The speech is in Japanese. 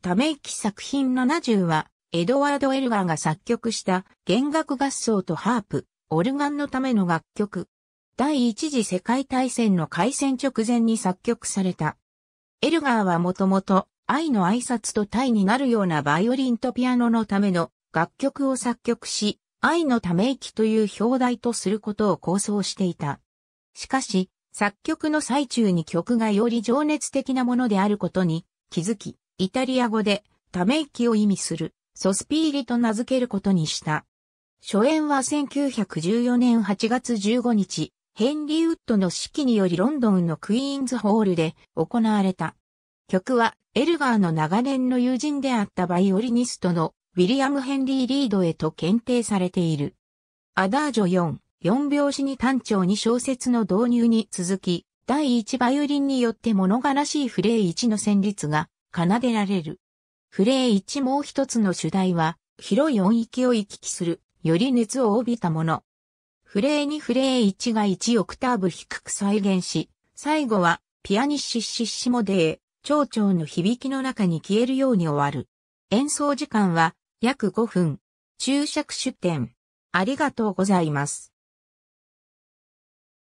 ため息作品70は、エドワード・エルガーが作曲した弦楽合奏とハープ、オルガンのための楽曲。第一次世界大戦の開戦直前に作曲された。エルガーはもともと愛の挨拶と対になるようなバイオリンとピアノのための楽曲を作曲し、愛のため息という表題とすることを構想していた。しかし、作曲の最中に曲がより情熱的なものであることに気づき、イタリア語で、ため息を意味する、ソスピーリと名付けることにした。初演は1914年8月15日、ヘンリー・ウッドの指揮によりロンドンのクイーンズホールで行われた。曲は、エルガーの長年の友人であったバイオリニストのウィリアム・ヘンリー・リードへと検定されている。アダージョ4、4拍子に単調に小説の導入に続き、第1バイオリンによって物悲しいフレイ1の旋律が奏でられる。フレー1もう一つの主題は、広い音域を行き来する、より熱を帯びたもの。フレー2フレー1が1オクターブ低く再現し、最後は、ピアニッシッシッシモデー、蝶々の響きの中に消えるように終わる。演奏時間は、約5分。注釈出典。ありがとうございます。